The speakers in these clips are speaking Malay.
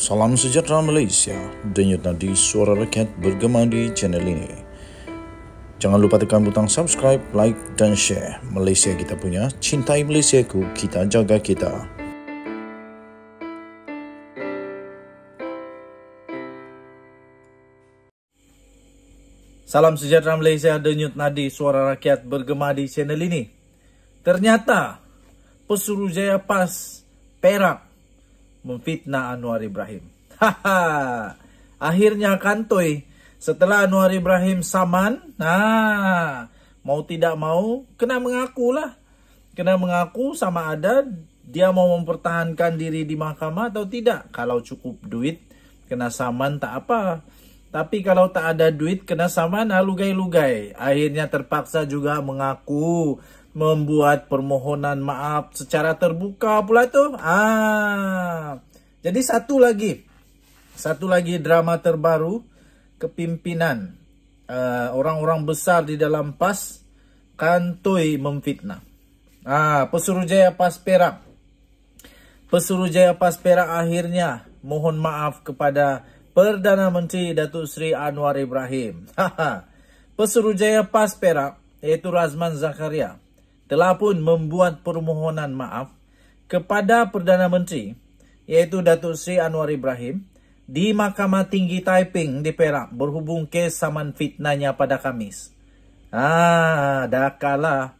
Salam sejahtera Malaysia. Denyut nadi suara rakyat bergema di channel ini. Jangan lupa tekan butang subscribe, like dan share. Malaysia kita punya, cintai Malaysia ku, kita jaga kita. Salam sejahtera Malaysia, denyut nadi suara rakyat bergema di channel ini. Ternyata, Pesuruhjaya Pas Perak memfitnah Anwar Ibrahim. Haha. Akhirnya kantoi. setelah Anwar Ibrahim saman, nah mau tidak mau kena mengaku lah. Kena mengaku sama ada dia mau mempertahankan diri di mahkamah atau tidak. Kalau cukup duit kena saman tak apa. Tapi kalau tak ada duit kena saman nah lugai-lugai. Akhirnya terpaksa juga mengaku membuat permohonan maaf secara terbuka pula tu. Ah. Jadi satu lagi. Satu lagi drama terbaru kepimpinan eh, orang-orang uh, besar di dalam PAS kantoi memfitnah. Ah, Pesuruhjaya PAS Perak. Pesuruhjaya PAS Perak akhirnya mohon maaf kepada Perdana Menteri Datuk Seri Anwar Ibrahim. Ha, Pesuruhjaya PAS Perak iaitu Razman Zakaria telah pun membuat permohonan maaf kepada Perdana Menteri iaitu Datuk Seri Anwar Ibrahim di Mahkamah Tinggi Taiping di Perak berhubung kes saman fitnahnya pada Kamis. Ah, dah kalah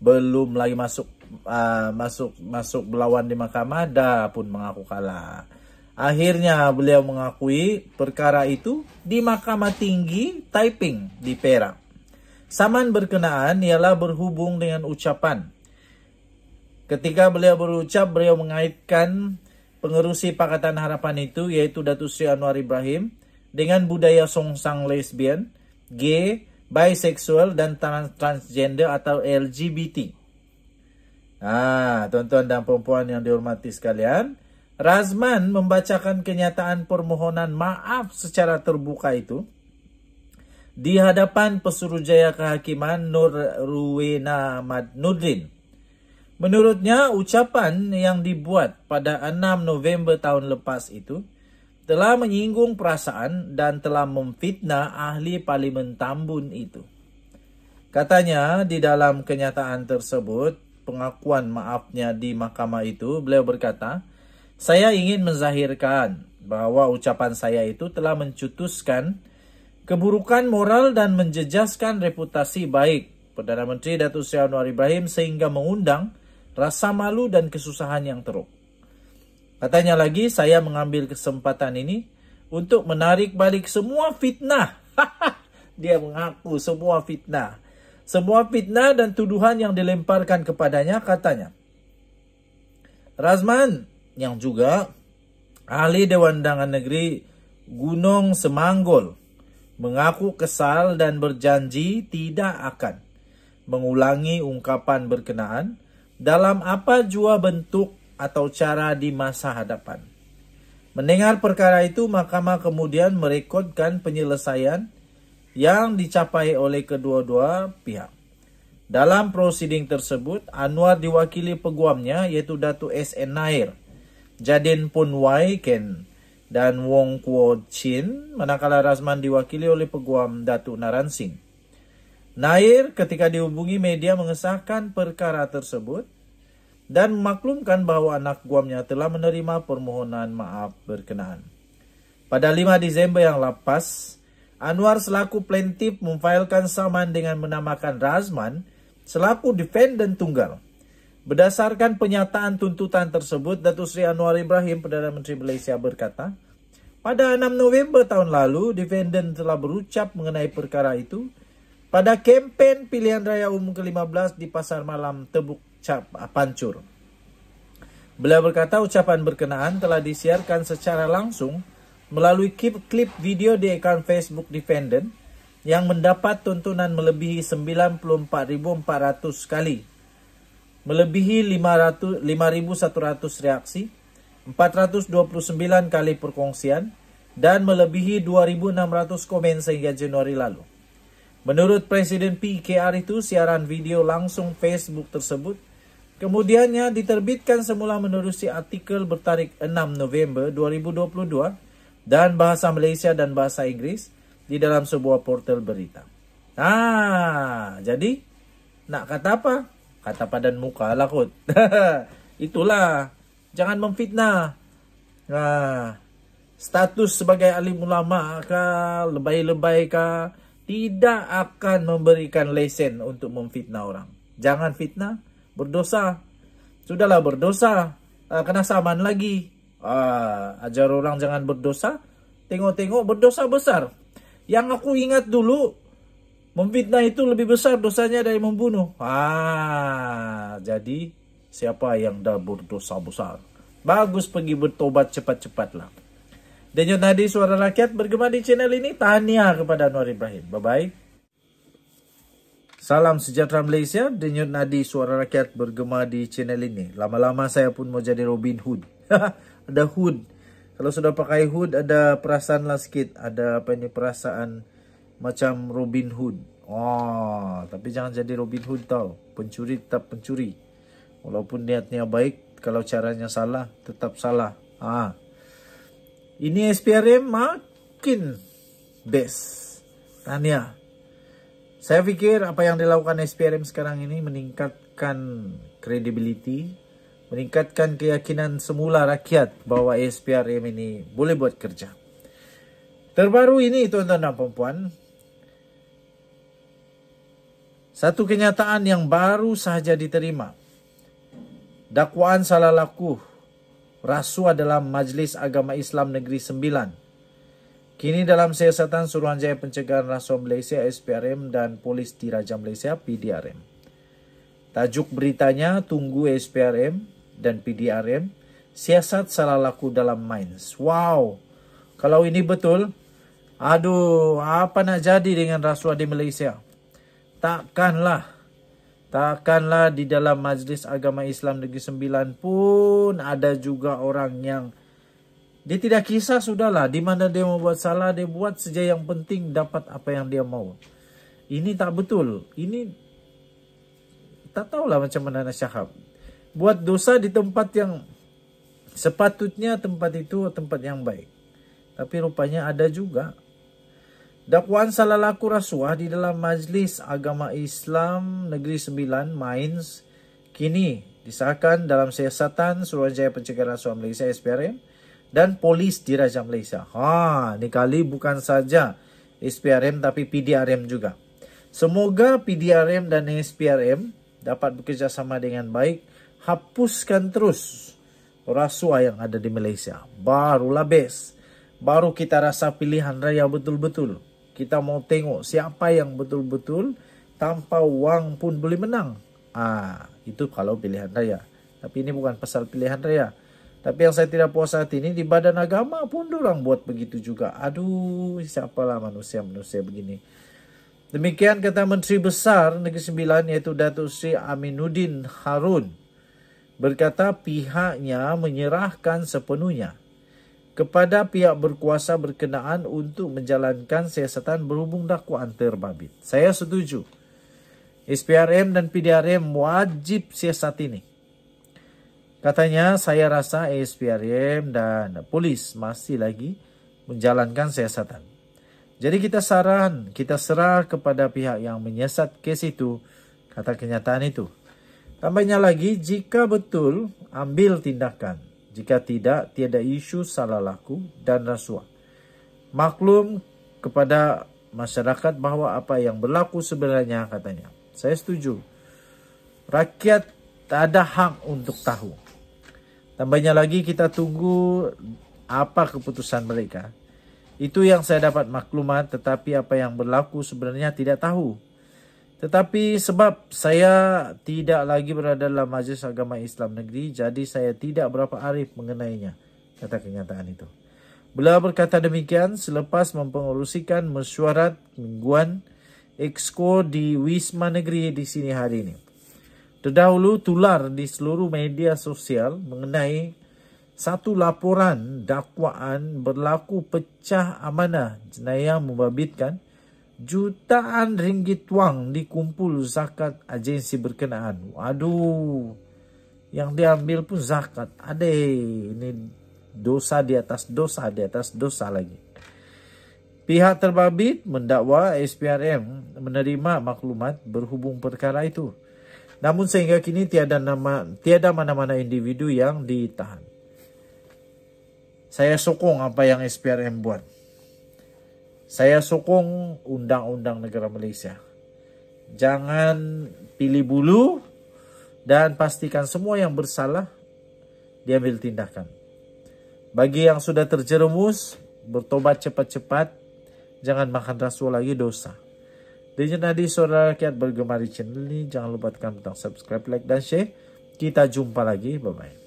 belum lagi masuk uh, masuk masuk berlawan di mahkamah dah pun mengaku kalah. Akhirnya beliau mengakui perkara itu di Mahkamah Tinggi Taiping di Perak. Saman berkenaan ialah berhubung dengan ucapan. Ketika beliau berucap, beliau mengaitkan pengerusi Pakatan Harapan itu yaitu Datuk Sri Anwar Ibrahim dengan budaya songsang lesbian, gay, bisexual dan trans transgender atau LGBT. Ah, ha, tuan-tuan dan perempuan yang dihormati sekalian, Razman membacakan kenyataan permohonan maaf secara terbuka itu di hadapan Pesuruhjaya Kehakiman Nur Ruwena Mad Nudrin. Menurutnya, ucapan yang dibuat pada 6 November tahun lepas itu telah menyinggung perasaan dan telah memfitnah ahli Parlimen Tambun itu. Katanya di dalam kenyataan tersebut, pengakuan maafnya di mahkamah itu, beliau berkata, saya ingin menzahirkan bahwa ucapan saya itu telah mencutuskan keburukan moral dan menjejaskan reputasi baik Perdana Menteri Datuk Seri Anwar Ibrahim sehingga mengundang rasa malu dan kesusahan yang teruk. Katanya lagi, saya mengambil kesempatan ini untuk menarik balik semua fitnah. Dia mengaku semua fitnah. Semua fitnah dan tuduhan yang dilemparkan kepadanya katanya. Razman yang juga ahli Dewan Dangan Negeri Gunung Semanggol mengaku kesal dan berjanji tidak akan mengulangi ungkapan berkenaan dalam apa jua bentuk atau cara di masa hadapan. Mendengar perkara itu, mahkamah kemudian merekodkan penyelesaian yang dicapai oleh kedua-dua pihak. Dalam prosiding tersebut, Anwar diwakili peguamnya yaitu Datu SN Nair, Jadin Pun Wai Ken dan Wong Kuo Chin manakala Razman diwakili oleh peguam Datuk Naransing. Nair ketika dihubungi media mengesahkan perkara tersebut dan memaklumkan bahawa anak guamnya telah menerima permohonan maaf berkenaan. Pada 5 Disember yang lepas, Anwar selaku plaintif memfailkan saman dengan menamakan Razman selaku defendant tunggal. Berdasarkan penyataan tuntutan tersebut, Datuk Seri Anwar Ibrahim, Perdana Menteri Malaysia berkata, pada 6 November tahun lalu, defendant telah berucap mengenai perkara itu pada kempen pilihan raya umum ke-15 di Pasar Malam Tebuk Cap ah, Pancur. Beliau berkata ucapan berkenaan telah disiarkan secara langsung melalui klip, klip video di akun Facebook defendant yang mendapat tuntunan melebihi 94,400 kali melebihi 5.100 reaksi, 429 kali perkongsian, dan melebihi 2.600 komen sehingga Januari lalu. Menurut Presiden PKR itu, siaran video langsung Facebook tersebut kemudiannya diterbitkan semula menerusi artikel bertarik 6 November 2022 dan bahasa Malaysia dan bahasa Inggeris di dalam sebuah portal berita. Ah, jadi nak kata apa? kata padan muka lah kot. Itulah. Jangan memfitnah. Nah, ha. status sebagai alim ulama ke, lebay-lebay ke, tidak akan memberikan lesen untuk memfitnah orang. Jangan fitnah. Berdosa. Sudahlah berdosa. Uh, kena saman lagi. Uh, ajar orang jangan berdosa. Tengok-tengok berdosa besar. Yang aku ingat dulu, Memfitnah itu lebih besar dosanya dari membunuh. Ah, jadi siapa yang dah berdosa besar? Bagus pergi bertobat cepat-cepatlah. Denyo tadi suara rakyat bergema di channel ini. tanya kepada Anwar Ibrahim. Bye-bye. Salam sejahtera Malaysia, denyut nadi suara rakyat bergema di channel ini. Lama-lama saya pun mau jadi Robin Hood. ada hood. Kalau sudah pakai hood, ada perasaan lah sikit. Ada apa ini perasaan macam Robin Hood. wah, tapi jangan jadi Robin Hood tau. Pencuri tetap pencuri. Walaupun niatnya baik, kalau caranya salah, tetap salah. Ah. Ha. Ini SPRM makin best. Tanya. Saya fikir apa yang dilakukan SPRM sekarang ini meningkatkan credibility, meningkatkan keyakinan semula rakyat bahwa SPRM ini boleh buat kerja. Terbaru ini tuan-tuan dan puan-puan, satu kenyataan yang baru sahaja diterima. Dakwaan salah laku rasuah dalam Majlis Agama Islam Negeri Sembilan. Kini dalam siasatan Suruhanjaya Pencegahan Rasuah Malaysia SPRM dan Polis Diraja Malaysia PDRM. Tajuk beritanya Tunggu SPRM dan PDRM Siasat Salah Laku Dalam Mines. Wow, kalau ini betul, aduh apa nak jadi dengan rasuah di Malaysia? takkanlah takkanlah di dalam majlis agama Islam Negeri Sembilan pun ada juga orang yang dia tidak kisah sudahlah di mana dia mau buat salah dia buat saja yang penting dapat apa yang dia mau. Ini tak betul. Ini tak tahulah macam mana syahab Buat dosa di tempat yang sepatutnya tempat itu tempat yang baik. Tapi rupanya ada juga Dakwaan salah laku rasuah di dalam Majlis Agama Islam Negeri Sembilan, Mainz, kini disahkan dalam siasatan Suruhanjaya Pencegahan Rasuah Malaysia SPRM dan Polis di Raja Malaysia. Ha, ni kali bukan saja SPRM tapi PDRM juga. Semoga PDRM dan SPRM dapat bekerjasama dengan baik, hapuskan terus rasuah yang ada di Malaysia. Barulah best. Baru kita rasa pilihan raya betul-betul kita mau tengok siapa yang betul-betul tanpa wang pun boleh menang. Ah, itu kalau pilihan raya. Tapi ini bukan pasal pilihan raya. Tapi yang saya tidak puas hati ini di badan agama pun orang buat begitu juga. Aduh, siapalah manusia-manusia begini. Demikian kata Menteri Besar Negeri Sembilan yaitu Datuk Sri Aminuddin Harun. Berkata pihaknya menyerahkan sepenuhnya kepada pihak berkuasa berkenaan untuk menjalankan siasatan berhubung dakwaan terbabit. Saya setuju. SPRM dan PDRM wajib siasat ini. Katanya saya rasa SPRM dan polis masih lagi menjalankan siasatan. Jadi kita saran, kita serah kepada pihak yang menyiasat kes itu, kata kenyataan itu. Tambahnya lagi, jika betul ambil tindakan, jika tidak, tiada isu salah laku dan rasuah. Maklum kepada masyarakat bahawa apa yang berlaku sebenarnya katanya. Saya setuju. Rakyat tak ada hak untuk tahu. Tambahnya lagi kita tunggu apa keputusan mereka. Itu yang saya dapat maklumat tetapi apa yang berlaku sebenarnya tidak tahu. Tetapi sebab saya tidak lagi berada dalam majlis agama Islam negeri, jadi saya tidak berapa arif mengenainya, kata kenyataan itu. Beliau berkata demikian selepas mempengurusikan mesyuarat mingguan Exco di Wisma Negeri di sini hari ini. Terdahulu tular di seluruh media sosial mengenai satu laporan dakwaan berlaku pecah amanah jenayah membabitkan jutaan ringgit wang dikumpul zakat agensi berkenaan. Aduh, yang diambil pun zakat. Adeh, ini dosa di atas dosa di atas dosa lagi. Pihak terbabit mendakwa SPRM menerima maklumat berhubung perkara itu. Namun sehingga kini tiada nama tiada mana-mana individu yang ditahan. Saya sokong apa yang SPRM buat. Saya sokong undang-undang negara Malaysia. Jangan pilih bulu dan pastikan semua yang bersalah diambil tindakan. Bagi yang sudah terjerumus, bertobat cepat-cepat. Jangan makan rasul lagi dosa. Dan nadi saudara rakyat bergemar di channel ini. Jangan lupa tekan butang subscribe, like, dan share. Kita jumpa lagi. Bye-bye.